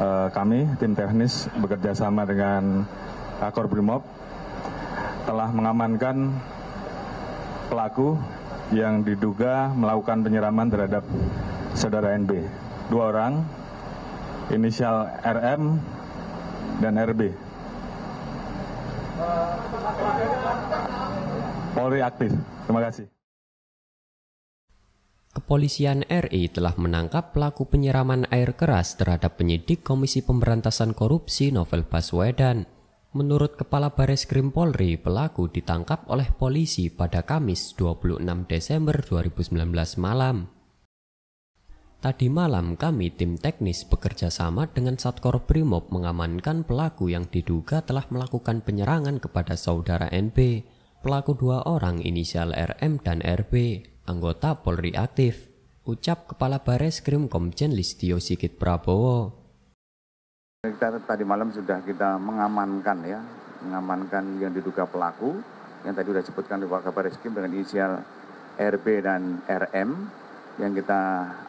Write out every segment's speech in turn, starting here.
uh, kami tim teknis bekerja sama dengan Akor eh, Brimob telah mengamankan pelaku yang diduga melakukan penyiraman terhadap saudara NB. Dua orang, inisial RM dan RB. Polri aktif. Terima kasih. Kepolisian RI telah menangkap pelaku penyiraman air keras terhadap penyidik Komisi Pemberantasan Korupsi Novel Baswedan. Menurut Kepala Baris Krim Polri, pelaku ditangkap oleh polisi pada Kamis 26 Desember 2019 malam. Tadi malam kami tim teknis bekerja sama dengan Satkor Brimob mengamankan pelaku yang diduga telah melakukan penyerangan kepada saudara NB. Pelaku dua orang inisial RM dan RB anggota Polri aktif, ucap Kepala Bares Krim Komjen Listio Sigit Prabowo. Kita tadi malam sudah kita mengamankan ya, mengamankan yang diduga pelaku yang tadi sudah disebutkan oleh Pak Bares Krim dengan inisial RB dan RM yang kita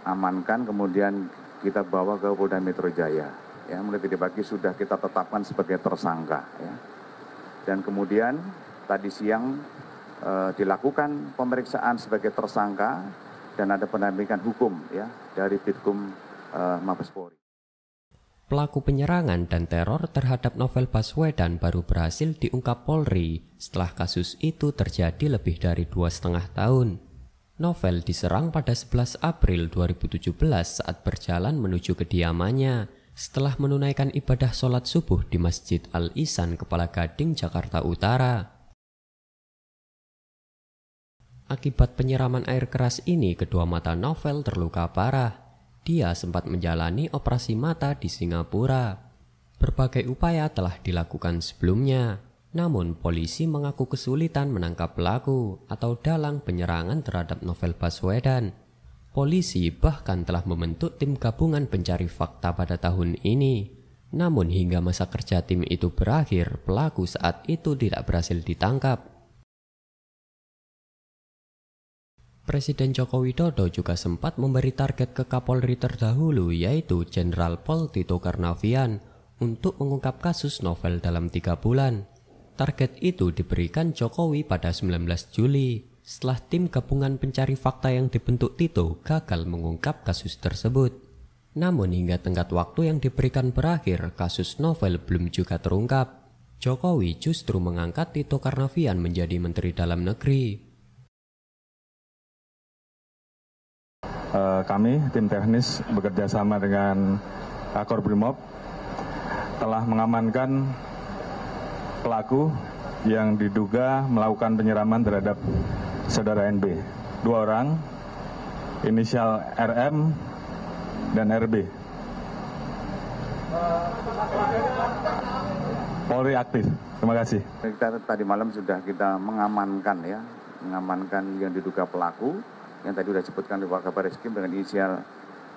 amankan kemudian kita bawa ke Polda Metro Jaya. Ya, mulai tadi pagi sudah kita tetapkan sebagai tersangka ya. Dan kemudian tadi siang Eh, dilakukan pemeriksaan sebagai tersangka dan ada pendampingan hukum ya dari Bitkum eh, Mabes Polri Pelaku penyerangan dan teror terhadap novel Baswedan baru berhasil diungkap Polri setelah kasus itu terjadi lebih dari dua setengah tahun. Novel diserang pada 11 April 2017 saat berjalan menuju kediamannya setelah menunaikan ibadah sholat subuh di Masjid Al-Isan, Kepala Gading, Jakarta Utara. Akibat penyiraman air keras ini, kedua mata Novel terluka parah. Dia sempat menjalani operasi mata di Singapura. Berbagai upaya telah dilakukan sebelumnya, namun polisi mengaku kesulitan menangkap pelaku atau dalang penyerangan terhadap Novel Baswedan. Polisi bahkan telah membentuk tim gabungan pencari fakta pada tahun ini. Namun hingga masa kerja tim itu berakhir, pelaku saat itu tidak berhasil ditangkap. Presiden Joko Widodo juga sempat memberi target ke Kapolri terdahulu yaitu Jenderal Pol Tito Karnavian untuk mengungkap kasus novel dalam tiga bulan. Target itu diberikan Jokowi pada 19 Juli setelah tim gabungan pencari fakta yang dibentuk Tito gagal mengungkap kasus tersebut. Namun hingga tenggat waktu yang diberikan berakhir, kasus novel belum juga terungkap. Jokowi justru mengangkat Tito Karnavian menjadi Menteri Dalam Negeri Eh, kami tim teknis bekerja sama dengan Akor Brimob telah mengamankan pelaku yang diduga melakukan penyiraman terhadap saudara NB. Dua orang, inisial RM dan RB. Polri aktif. Terima kasih. Kita tadi malam sudah kita mengamankan ya, mengamankan yang diduga pelaku yang tadi sudah disebutkan warga Wakil Krim dengan inisial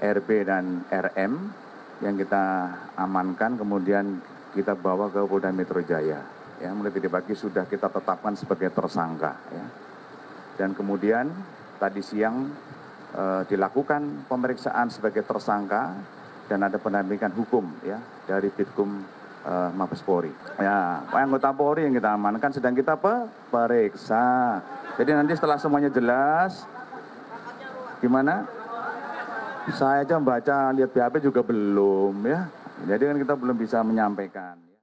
RB dan RM yang kita amankan kemudian kita bawa ke Polda Metro Jaya. Ya, mulai tadi pagi sudah kita tetapkan sebagai tersangka. Ya. Dan kemudian tadi siang e, dilakukan pemeriksaan sebagai tersangka dan ada pendampingan hukum ya dari Bitkum e, Mabes Polri. Ya, anggota Polri yang kita amankan sedang kita pe periksa. Jadi nanti setelah semuanya jelas, gimana? Saya aja baca lihat BAP juga belum ya. Jadi kan kita belum bisa menyampaikan.